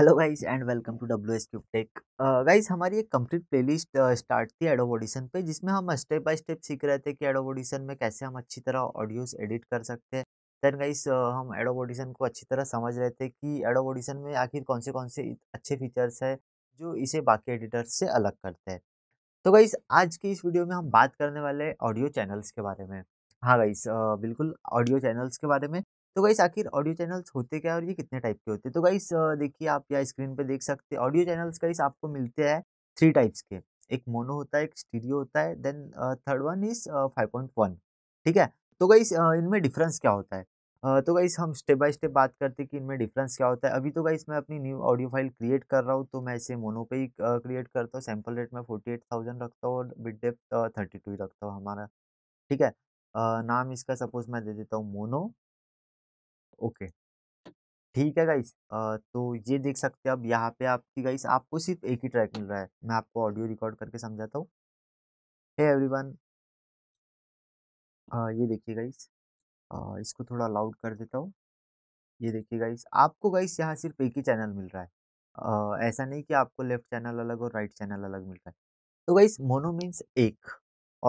Hello guys and welcome to W S cube tech guys हमारी एक complete playlist start थी Adobe Audition पे जिसमें हम स्टेप बाय स्टेप सीख रहे थे कि एडोब ऑडिशन में कैसे हम अच्छी तरह ऑडियोज एडिट कर सकते हैं देन गाइस uh, हम एडोब ऑडिशन को अच्छी तरह समझ रहे थे कि एडोब ऑडिशन में आखिर कौन से कौन से अच्छे फीचर्स है जो इसे बाकी एडिटर्स से अलग करते हैं तो गाइस आज की इस वीडियो में हम बात करने वाले ऑडियो चैनल्स के बारे में हाँ गाइस uh, बिल्कुल ऑडियो चैनल्स के बारे में तो गाइस आखिर ऑडियो चैनल्स होते क्या और ये कितने टाइप के होते हैं तो गाइस देखिए आप या स्क्रीन पे देख सकते हैं ऑडियो चैनल्स का इस आपको मिलते हैं थ्री टाइप्स के एक मोनो होता है एक स्टीरियो होता है then third one is five point one ठीक है तो गाइस इनमें डिफरेंस क्या होता है uh, तो गाइस हम स्टेप बाय स्टेप बात करते हैं कि इनमें डिफरेंस क्या होता है अभी तो गाइस मैं अपनी न्यू ऑडियो फाइल क्रिएट कर रहा हूँ तो मैं इसे मोनो पे ही क्रिएट करता हूँ सैम्पल रेट में फोर्टी एट थाउजेंड रखता हूँ और बिट डेप थर्टी टू ही रखता हूँ हमारा ठीक है uh, नाम इसका सपोज मैं दे देता हूँ मोनो ओके ठीक है गाइस तो ये देख सकते हैं अब यहाँ पे आपकी गाइस आपको सिर्फ एक ही ट्रैक मिल रहा है मैं आपको ऑडियो रिकॉर्ड करके समझाता हूँ हे एवरीवन ये देखिए गाइस इसको थोड़ा लाउड कर देता हूँ ये देखिए गाइस आपको गाइस यहाँ सिर्फ एक ही चैनल मिल रहा है आ, ऐसा नहीं कि आपको लेफ्ट चैनल अलग और राइट चैनल अलग मिल रहा है तो गाइस मोनो मीन्स एक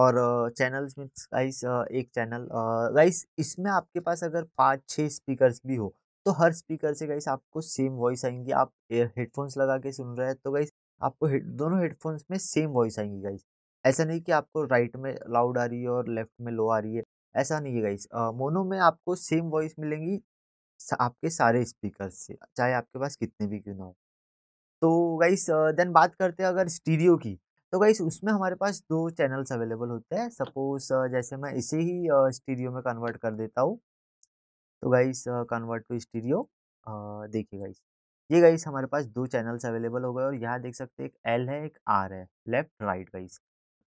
और चैनल्स में गाइस एक चैनल गाइस इसमें आपके पास अगर पाँच छः स्पीकर्स भी हो तो हर स्पीकर से गाइस आपको सेम वॉइस आएंगी आप हेडफोन्स लगा के सुन रहे हैं तो गाइस आपको हेड दोनों हेडफोन्स में सेम वॉइस आएंगी गाइस ऐसा नहीं कि आपको राइट में लाउड आ रही है और लेफ्ट में लो आ रही है ऐसा नहीं है गाइस मोनो में आपको सेम वॉइस मिलेंगी आपके सारे स्पीकर से चाहे आपके पास कितने भी क्यों ना हो तो गाइस देन बात करते हैं अगर स्टीरियो की तो गाइस उसमें हमारे पास दो चैनल्स अवेलेबल होते हैं सपोज जैसे मैं इसे ही स्टीरियो में कन्वर्ट कर देता हूँ तो गाइस कन्वर्ट टू स्टीरियो देखिए गाइस ये गाइस हमारे पास दो चैनल्स अवेलेबल हो गए और यहाँ देख सकते एक एल है एक आर है लेफ्ट राइट गाइस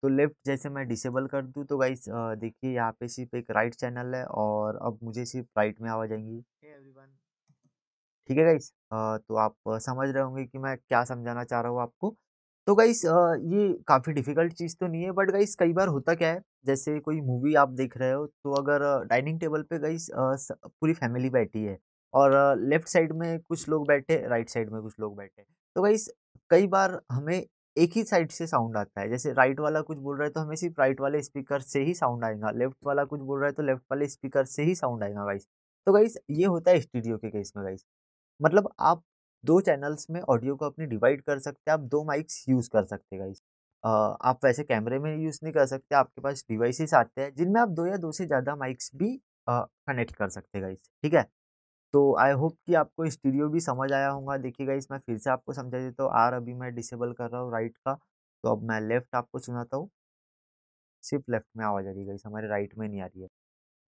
तो लेफ्ट जैसे मैं डिसेबल कर दूँ तो गाइस देखिए यहाँ पे सिर्फ एक राइट चैनल है और अब मुझे सिर्फ राइट में आवाज आएंगी ठीक है गाइस तो आप समझ रहे होंगे कि मैं क्या समझाना चाह रहा हूँ आपको तो गाइस ये काफ़ी डिफ़िकल्ट चीज़ तो नहीं है बट गाइस कई बार होता क्या है जैसे कोई मूवी आप देख रहे हो तो अगर डाइनिंग टेबल पे गाइस पूरी फैमिली बैठी है और लेफ्ट साइड में कुछ लोग बैठे राइट साइड में कुछ लोग बैठे तो गाइस कई बार हमें एक ही साइड से साउंड आता है जैसे राइट वाला कुछ बोल रहा है तो हमें सिर्फ राइट वाले स्पीकर से ही साउंड आएगा लेफ्ट वाला कुछ बोल रहा है तो लेफ्ट वाले स्पीकर से ही साउंड आएगा गाइस तो गाइस ये होता है स्टूडियो के केस में गाइस मतलब आप दो चैनल्स में ऑडियो को अपनी डिवाइड कर सकते हैं आप दो माइक्स यूज़ कर सकते हैं आप वैसे कैमरे में यूज़ नहीं कर सकते आपके पास डिवाइसेस आते हैं जिनमें आप दो या दो से ज़्यादा माइक्स भी कनेक्ट कर सकते इस ठीक है तो आई होप कि आपको स्टूडियो भी समझ आया होगा देखिए गाइस मैं फिर से आपको समझा देता हूँ आर अभी मैं डिसेबल कर रहा हूँ राइट का तो अब मैं लेफ़्ट आपको सुनाता हूँ सिर्फ लेफ़्ट में आवाज़ आ रही है गाइस हमारे राइट में नहीं आ रही है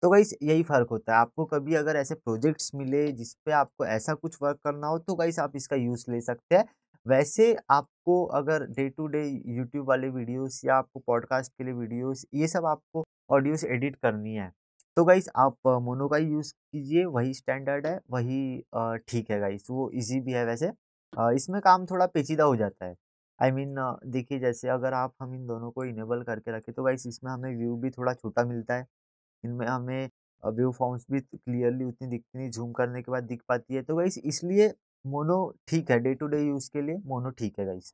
तो गाइस यही फ़र्क होता है आपको कभी अगर ऐसे प्रोजेक्ट्स मिले जिस पे आपको ऐसा कुछ वर्क करना हो तो गाइस आप इसका यूज़ ले सकते हैं वैसे आपको अगर डे टू डे यूट्यूब वाले वीडियोस या आपको पॉडकास्ट के लिए वीडियोस ये सब आपको ऑडियोस एडिट करनी है तो गाइस आप मोनो का यूज़ कीजिए वही स्टैंडर्ड है वही ठीक है गाइस वो इजी भी है वैसे इसमें काम थोड़ा पेचीदा हो जाता है आई मीन देखिए जैसे अगर आप हम इन दोनों को इनेबल करके रखें तो गाइस इसमें हमें व्यू भी थोड़ा छोटा मिलता है इनमें हमें व्यू फॉर्म्स भी क्लियरली उतनी दिखती नहीं जूम करने के बाद दिख पाती है तो गाइस इसलिए मोनो ठीक है डे टू डे यूज़ के लिए मोनो ठीक है गाइस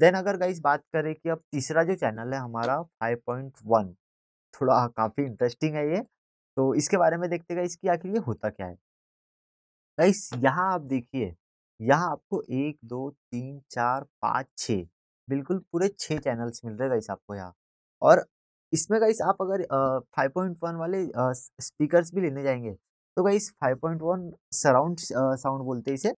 देन अगर गाइस बात करें कि अब तीसरा जो चैनल है हमारा 5.1 थोड़ा हाँ, काफ़ी इंटरेस्टिंग है ये तो इसके बारे में देखते गाइस कि आखिर ये होता क्या है गाइस यहाँ आप देखिए यहाँ आपको एक दो तीन चार पाँच छः बिल्कुल पूरे छः चैनल्स मिल रहे गाइस आपको यहाँ और इसमें गाइस आप अगर फाइव पॉइंट वन वाले स्पीकर्स भी लेने जाएंगे तो guys five point one surround sound बोलते हैं इसे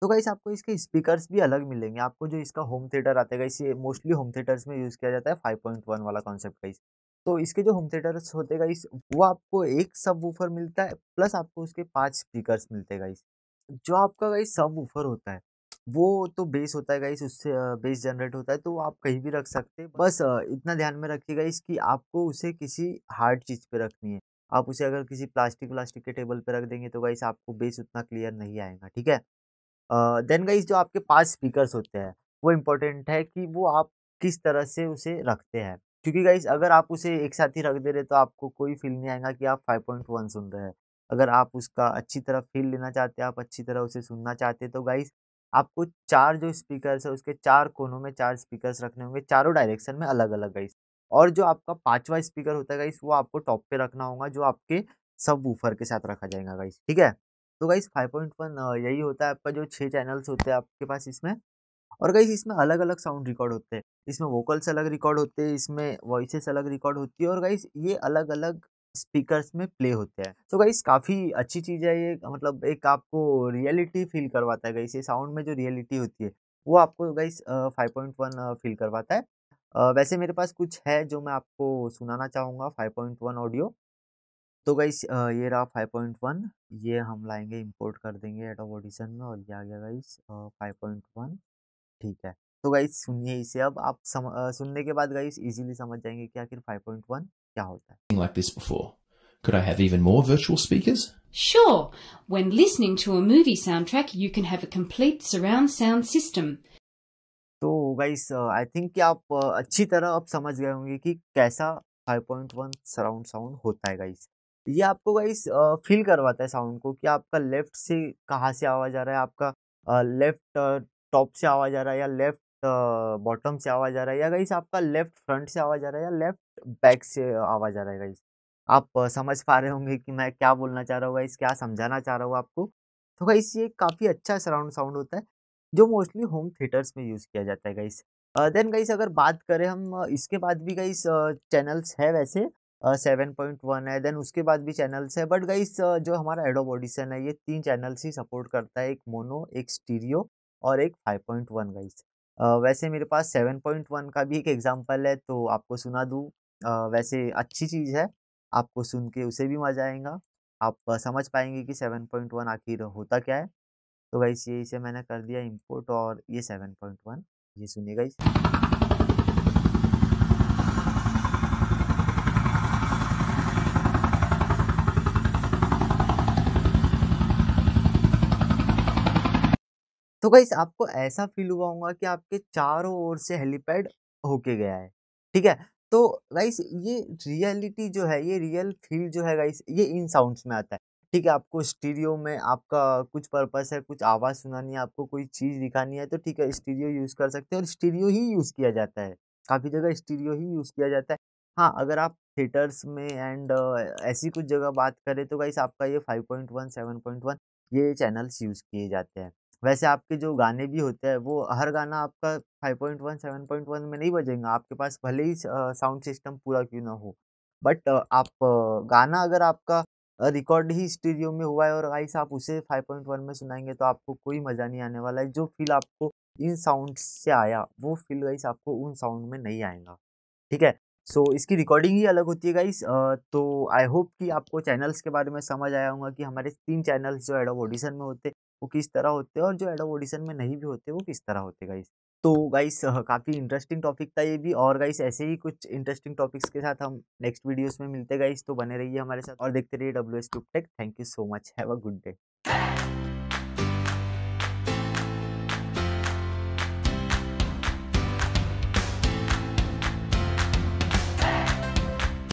तो गाइस आपको इसके स्पीकर्स भी अलग मिलेंगे आपको जो इसका होम थिएटर आता है गाइस ये मोस्टली होम थिएटर्स में यूज़ किया जाता है फाइव पॉइंट वन वाला कॉन्सेप्ट गाइस तो इसके जो होम थिएटर्स होते हैं गाइस वो आपको एक सब वूफर मिलता है प्लस आपको उसके पाँच स्पीकर मिलते हैं गाइस जो आपका गाइस सब वूफर होता है वो तो बेस होता है गाइस उससे बेस जनरेट होता है तो आप कहीं भी रख सकते हैं बस इतना ध्यान में रखिए गाइस कि आपको उसे किसी हार्ड चीज़ पे रखनी है आप उसे अगर किसी प्लास्टिक व्लास्टिक के टेबल पे रख देंगे तो गाइस आपको बेस उतना क्लियर नहीं आएगा ठीक है देन गाइस जो आपके पास स्पीकर होते हैं वो इम्पोर्टेंट है कि वो आप किस तरह से उसे रखते हैं क्योंकि गाइस अगर आप उसे एक साथ ही रख दे रहे तो आपको कोई फील नहीं आएगा कि आप वन सुन रहे हैं अगर आप उसका अच्छी तरह फील लेना चाहते हैं आप अच्छी तरह उसे सुनना चाहते हैं तो गाइस आपको चार जो स्पीकर्स है उसके चार कोनों में चार स्पीकर्स रखने होंगे चारों डायरेक्शन में अलग अलग गाइस और जो आपका पांचवा स्पीकर होता है गाइस वो आपको टॉप पे रखना होगा जो आपके सब वूफर के साथ रखा जाएगा गाइस ठीक है तो गाइस 5.1 यही होता है आपका जो छः चैनल्स होते हैं आपके पास इसमें और गाइस इसमें अलग अलग साउंड रिकॉर्ड होते हैं इसमें वोकल्स अलग रिकॉर्ड होते हैं इसमें वॉइसेस अलग रिकॉर्ड होती है और गाइस ये अलग अलग स्पीकर्स में प्ले होते हैं सो तो गाइस काफ़ी अच्छी चीज़ है ये मतलब एक आपको रियलिटी फील करवाता है गाइस ये साउंड में जो रियलिटी होती है वो आपको guys five point one feel करवाता है वैसे मेरे पास कुछ है जो मैं आपको सुनाना चाहूँगा फाइव पॉइंट वन ऑडियो तो गाइस ये रहा फाइव पॉइंट वन ये हम लाएंगे इम्पोर्ट कर देंगे एट ऑफ ऑडिशन में और ये आ गया गाइस फाइव पॉइंट वन ठीक है तो गाइस सुनिए इसे अब आप सम, आ, सुनने के बाद गाइस इजीली समझ जाएंगे कि आखिर 5.1 क्या होता है like this before. Could I have even more virtual speakers? Sure. When listening to a movie soundtrack, you can have a complete surround sound system. तो गाइस आई थिंक कि आप uh, अच्छी तरह अब समझ गए होंगे कि कैसा 5.1 सराउंड साउंड होता है गाइस ये आपको गाइस फील uh, करवाता है साउंड को कि आपका लेफ्ट से कहाँ से आवाज़ आ रहा है आपका लेफ्ट uh, टॉप से आवाज़ आ रहा है या लेफ्ट बॉटम से आवाज़ आ रहा है या गाइस आपका लेफ्ट फ्रंट से आवाज़ आ रहा है या लेफ्ट बैक से आवाज़ आ रहा है गाइस आप समझ पा रहे होंगे कि मैं क्या बोलना चाह रहा हूँ गाइस क्या समझाना चाह रहा हूँ आपको तो गाइस ये काफ़ी अच्छा सराउंड साउंड होता है जो मोस्टली होम थिएटर्स में यूज़ किया जाता है गाइस देन गाइस अगर बात करें हम इसके बाद भी गाइस चैनल्स है वैसे सेवन पॉइंट वन है देन उसके बाद भी चैनल्स है बट गाइस जो हमारा एडोब ऑडिशन है ये तीन चैनल्स ही सपोर्ट करता है एक मोनो एक स्टीरियो और एक फाइव पॉइंट वन गाइस वैसे मेरे पास सेवन पॉइंट वन का भी एक एग्ज़ाम्पल है तो आपको सुना दूँ वैसे अच्छी चीज़ है आपको सुन के उसे भी मज़ा आएगा आप समझ पाएंगे कि सेवन पॉइंट वन आखिर होता क्या है तो वैसे ये इसे मैंने कर दिया इम्पोर्ट और ये सेवन पॉइंट वन ये सुनिएगा गाइस तो गाइस आपको ऐसा फील हुआ होगा कि आपके चारों ओर से हेलीपैड होके गया है ठीक है तो गाइस ये रियलिटी जो है ये रियल फील जो है गाइस ये इन साउंड्स में आता है ठीक है आपको स्टीरियो में आपका कुछ पर्पस है कुछ आवाज़ सुनानी है आपको कोई चीज़ दिखानी है तो ठीक है स्टीरियो यूज़ कर सकते हैं और स्टीरियो ही यूज़ किया जाता है काफ़ी जगह स्टीरियो ही यूज़ किया जाता है हाँ अगर आप थिएटर्स में एंड ऐसी कुछ जगह बात करें तो गाइस आपका ये पॉइंट वन ये चैनल्स यूज़ किए जाते हैं वैसे आपके जो गाने भी होते हैं वो हर गाना आपका 5.1 7.1 में नहीं बजेगा आपके पास भले ही साउंड सिस्टम पूरा क्यों ना हो बट आप गाना अगर आपका रिकॉर्ड ही स्टूडियो में हुआ है और गाइस आप उसे 5.1 में सुनाएंगे तो आपको कोई मज़ा नहीं आने वाला है जो फील आपको इन साउंड से आया वो फील गाइस आपको उन साउंड में नहीं आएगा ठीक है सो so, इसकी रिकॉर्डिंग ही अलग होती है गाइस तो आई होप कि आपको चैनल्स के बारे में समझ आया होगा कि हमारे तीन चैनल्स जो एडोब ऑडिशन में होते वो किस तरह होते हैं और जो एडोब ऑडिशन में नहीं भी होते वो किस तरह होते गाइस तो गाइस काफ़ी इंटरेस्टिंग टॉपिक था ये भी और गाइस ऐसे ही कुछ इंटरेस्टिंग टॉपिक्स के साथ हम नेक्स्ट वीडियोस में मिलते गाइस तो बने रहिए हमारे साथ और देखते रहिए W S thank you so much have a good day